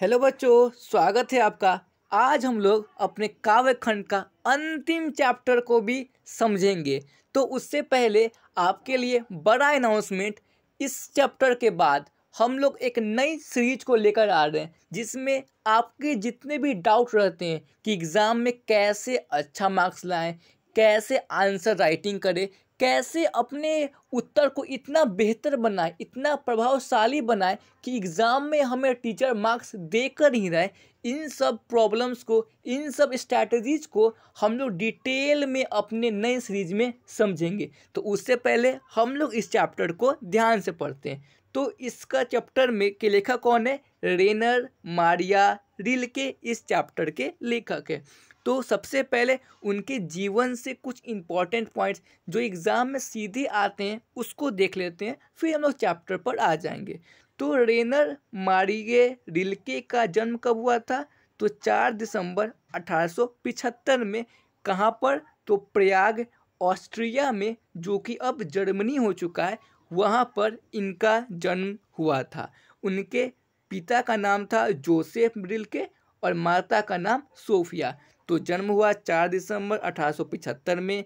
hello बच्चों स्वागत है आपका आज हम लोग अपने काव्य खंड का अंतिम चैप्टर को भी समझेंगे तो उससे पहले आपके लिए बड़ा अनाउंसमेंट इस चैप्टर के बाद हम लोग एक नई सीरीज को लेकर आ रहे हैं जिसमें आपके जितने भी डाउट रहते हैं कि एग्ज़ाम में कैसे अच्छा मार्क्स लाएं कैसे आंसर राइटिंग करें कैसे अपने उत्तर को इतना बेहतर बनाए इतना प्रभावशाली बनाए कि एग्ज़ाम में हमें टीचर मार्क्स देकर ही रहे इन सब प्रॉब्लम्स को इन सब स्ट्रैटेजीज को हम लोग डिटेल में अपने नए सीरीज में समझेंगे तो उससे पहले हम लोग इस चैप्टर को ध्यान से पढ़ते हैं तो इसका चैप्टर में के लेखक कौन है रेनर मारिया रिल के इस चैप्टर के लेखक है तो सबसे पहले उनके जीवन से कुछ इंपॉर्टेंट पॉइंट्स जो एग्ज़ाम में सीधे आते हैं उसको देख लेते हैं फिर हम लोग चैप्टर पर आ जाएंगे तो रेनर मारिगे रिलके का जन्म कब हुआ था तो चार दिसंबर अठारह में कहाँ पर तो प्रयाग ऑस्ट्रिया में जो कि अब जर्मनी हो चुका है वहाँ पर इनका जन्म हुआ था उनके पिता का नाम था जोसेफ रिलके और माता का नाम सोफिया तो जन्म हुआ चार दिसंबर अठारह में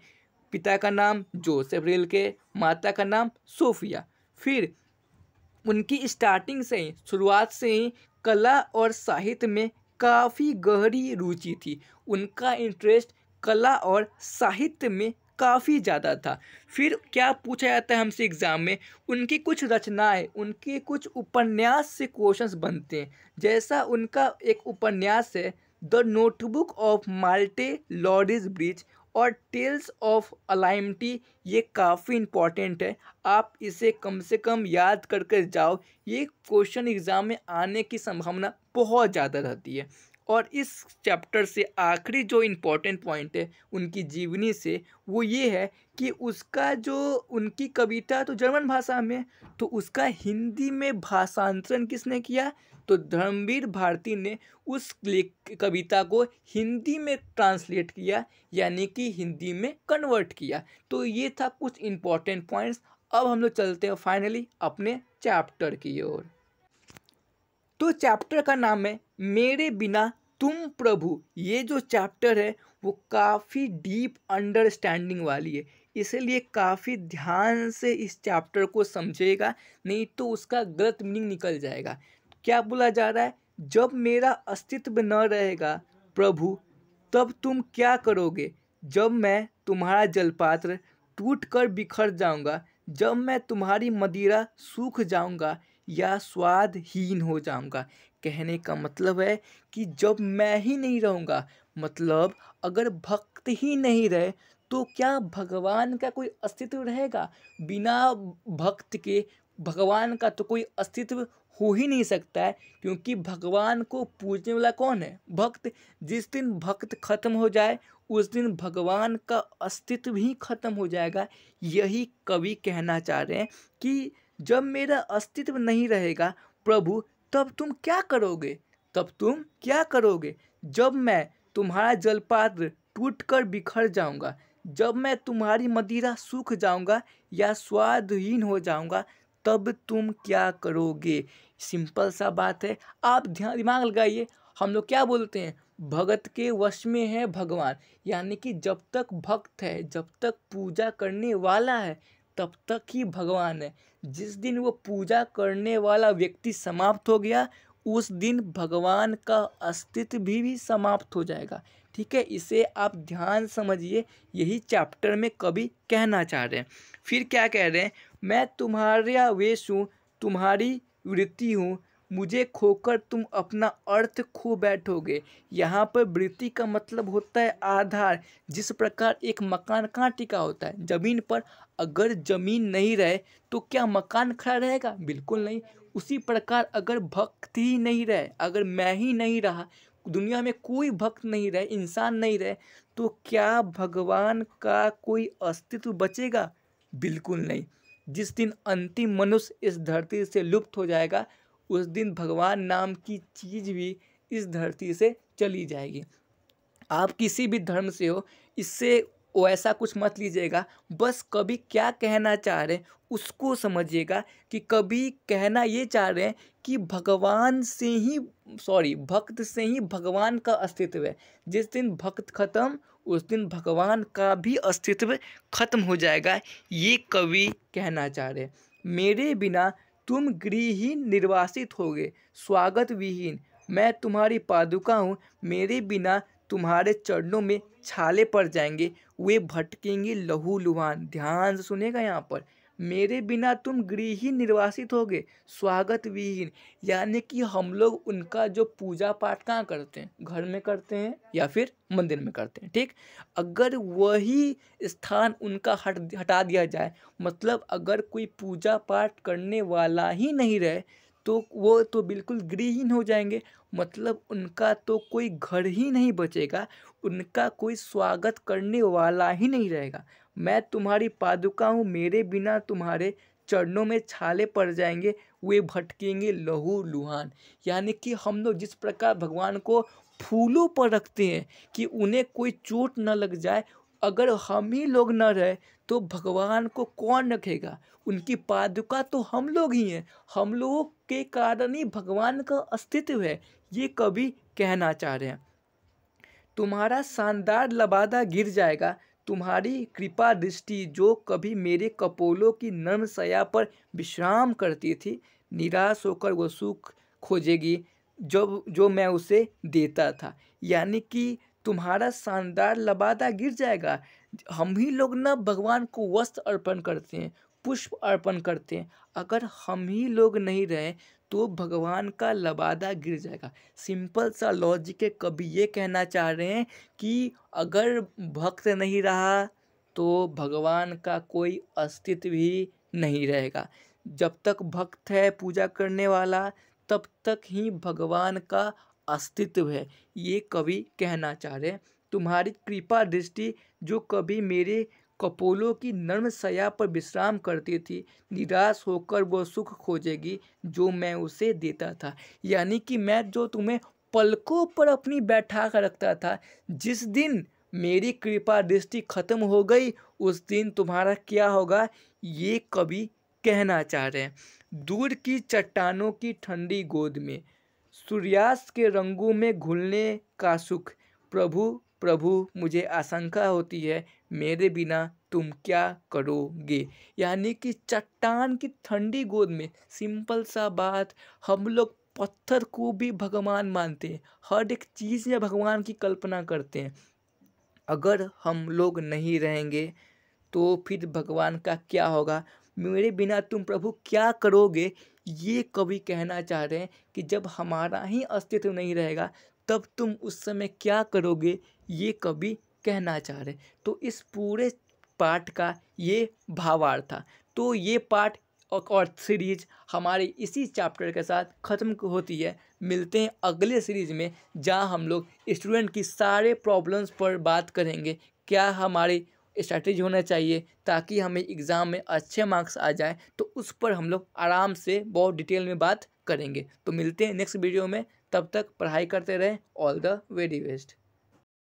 पिता का नाम जोसेफ रेल के माता का नाम सोफिया फिर उनकी स्टार्टिंग से ही शुरुआत से ही कला और साहित्य में काफ़ी गहरी रुचि थी उनका इंटरेस्ट कला और साहित्य में काफ़ी ज़्यादा था फिर क्या पूछा जाता है हमसे एग्ज़ाम में उनकी कुछ रचनाएं उनके कुछ उपन्यास से क्वेश्चंस बनते हैं जैसा उनका एक उपन्यास है the notebook of Malte Laurids Brigge और टेल्स ऑफ अलाइमटी ये काफ़ी इम्पॉर्टेंट है आप इसे कम से कम याद कर कर जाओ ये क्वेश्चन एग्ज़ाम में आने की संभावना बहुत ज़्यादा रहती है और इस चैप्टर से आखिरी जो इम्पोर्टेंट पॉइंट है उनकी जीवनी से वो ये है कि उसका जो उनकी कविता तो जर्मन भाषा में तो उसका हिंदी में भाषांतरण किसने किया तो धर्मवीर भारती ने उस कविता को हिंदी में ट्रांसलेट किया यानी कि हिंदी में कन्वर्ट किया तो ये था कुछ इम्पॉर्टेंट पॉइंट्स अब हम लोग चलते हैं फाइनली अपने चैप्टर की ओर तो चैप्टर का नाम है मेरे बिना तुम प्रभु ये जो चैप्टर है वो काफ़ी डीप अंडरस्टैंडिंग वाली है इसलिए काफ़ी ध्यान से इस चैप्टर को समझेगा नहीं तो उसका गलत मीनिंग निकल जाएगा क्या बोला जा रहा है जब मेरा अस्तित्व न रहेगा प्रभु तब तुम क्या करोगे जब मैं तुम्हारा जलपात्र टूट कर बिखर जाऊंगा जब मैं तुम्हारी मदिरा सूख जाऊंगा या स्वादहीन हो जाऊंगा कहने का मतलब है कि जब मैं ही नहीं रहूँगा मतलब अगर भक्त ही नहीं रहे तो क्या भगवान का कोई अस्तित्व रहेगा बिना भक्त के भगवान का तो कोई अस्तित्व हो ही नहीं सकता है क्योंकि भगवान को पूजने वाला कौन है भक्त जिस दिन भक्त खत्म हो जाए उस दिन भगवान का अस्तित्व ही खत्म हो जाएगा यही कवि कहना चाह रहे हैं कि जब मेरा अस्तित्व नहीं रहेगा प्रभु तब तुम क्या करोगे तब तुम क्या करोगे जब मैं तुम्हारा जलपात्र टूट कर बिखर जाऊंगा जब मैं तुम्हारी मदिरा सूख जाऊंगा या स्वादहीन हो जाऊंगा तब तुम क्या करोगे सिंपल सा बात है आप ध्यान दिमाग लगाइए हम लोग क्या बोलते हैं भगत के वश में है भगवान यानी कि जब तक भक्त है जब तक पूजा करने वाला है तब तक ही भगवान है जिस दिन वो पूजा करने वाला व्यक्ति समाप्त हो गया उस दिन भगवान का अस्तित्व भी भी समाप्त हो जाएगा ठीक है इसे आप ध्यान समझिए यही चैप्टर में कभी कहना चाह रहे हैं फिर क्या कह रहे हैं मैं तुम्हारा वेश हूँ तुम्हारी वृत्ति हूँ मुझे खोकर तुम अपना अर्थ खो बैठोगे यहाँ पर वृत्ति का मतलब होता है आधार जिस प्रकार एक मकान कहाँ टिका होता है ज़मीन पर अगर ज़मीन नहीं रहे तो क्या मकान खड़ा रहेगा बिल्कुल नहीं उसी प्रकार अगर भक्त ही नहीं रहे अगर मैं ही नहीं रहा दुनिया में कोई भक्त नहीं रहे इंसान नहीं रहे तो क्या भगवान का कोई अस्तित्व बचेगा बिल्कुल नहीं जिस दिन अंतिम मनुष्य इस धरती से लुप्त हो जाएगा उस दिन भगवान नाम की चीज़ भी इस धरती से चली जाएगी आप किसी भी धर्म से हो इससे वैसा कुछ मत लीजिएगा बस कभी क्या कहना चाह रहे हैं उसको समझिएगा कि कभी कहना ये चाह रहे हैं कि भगवान से ही सॉरी भक्त से ही भगवान का अस्तित्व है जिस दिन भक्त खत्म उस दिन भगवान का भी अस्तित्व खत्म हो जाएगा ये कवि कहना चाह रहे मेरे बिना तुम गृहहीन निर्वासित होगे स्वागत विहीन मैं तुम्हारी पादुका हूँ मेरे बिना तुम्हारे चरणों में छाले पड़ जाएंगे वे भटकेंगे लहू लुहान ध्यान से सुनेगा यहाँ पर मेरे बिना तुम ही निर्वासित हो गए स्वागत विहीन यानी कि हम लोग उनका जो पूजा पाठ कहाँ करते हैं घर में करते हैं या फिर मंदिर में करते हैं ठीक अगर वही स्थान उनका हट हटा दिया जाए मतलब अगर कोई पूजा पाठ करने वाला ही नहीं रहे तो वो तो बिल्कुल गृहहीन हो जाएंगे मतलब उनका तो कोई घर ही नहीं बचेगा उनका कोई स्वागत करने वाला ही नहीं रहेगा मैं तुम्हारी पादुका हूँ मेरे बिना तुम्हारे चरणों में छाले पड़ जाएंगे वे भटकेंगे लहू लुहान यानी कि हम लोग जिस प्रकार भगवान को फूलों पर रखते हैं कि उन्हें कोई चोट न लग जाए अगर हम ही लोग न रहे तो भगवान को कौन रखेगा उनकी पादुका तो हम लोग ही हैं हम लोगों के कारण ही भगवान का अस्तित्व है ये कभी कहना चाह रहे हैं तुम्हारा शानदार लबादा गिर जाएगा तुम्हारी कृपा दृष्टि जो कभी मेरे कपोलों की नम सया पर विश्राम करती थी निराश होकर वो सुख खोजेगी जो जो मैं उसे देता था यानी कि तुम्हारा शानदार लबादा गिर जाएगा हम ही लोग ना भगवान को वस्त्र अर्पण करते हैं पुष्प अर्पण करते हैं अगर हम ही लोग नहीं रहे तो भगवान का लबादा गिर जाएगा सिंपल सा लॉजिक है कभी ये कहना चाह रहे हैं कि अगर भक्त नहीं रहा तो भगवान का कोई अस्तित्व ही नहीं रहेगा जब तक भक्त है पूजा करने वाला तब तक ही भगवान का अस्तित्व है ये कवि कहना चाह रहे हैं तुम्हारी कृपा दृष्टि जो कभी मेरे कपोलों की नर्म सया पर विश्राम करती थी निराश होकर वो सुख खोजेगी जो मैं उसे देता था यानी कि मैं जो तुम्हें पलकों पर अपनी बैठा कर रखता था जिस दिन मेरी कृपा दृष्टि खत्म हो गई उस दिन तुम्हारा क्या होगा ये कवि कहना चाह रहे हैं दूर की चट्टानों की ठंडी गोद में सूर्यास्त के रंगों में घुलने का सुख प्रभु प्रभु मुझे आशंका होती है मेरे बिना तुम क्या करोगे यानी कि चट्टान की ठंडी गोद में सिंपल सा बात हम लोग पत्थर को भी भगवान मानते हैं हर एक चीज़ में भगवान की कल्पना करते हैं अगर हम लोग नहीं रहेंगे तो फिर भगवान का क्या होगा मेरे बिना तुम प्रभु क्या करोगे ये कभी कहना चाह रहे हैं कि जब हमारा ही अस्तित्व नहीं रहेगा तब तुम उस समय क्या करोगे ये कवि कहना चाह रहे तो इस पूरे पाठ का ये भावार्थ था तो ये पाठ और सीरीज हमारे इसी चैप्टर के साथ ख़त्म होती है मिलते हैं अगले सीरीज में जहां हम लोग स्टूडेंट की सारे प्रॉब्लम्स पर बात करेंगे क्या हमारे स्ट्रैटेजी होना चाहिए ताकि हमें एग्ज़ाम में अच्छे मार्क्स आ जाए तो उस पर हम लोग आराम से बहुत डिटेल में बात करेंगे तो मिलते हैं नेक्स्ट वीडियो में तब तक पढ़ाई करते रहें ऑल द वेरी बेस्ट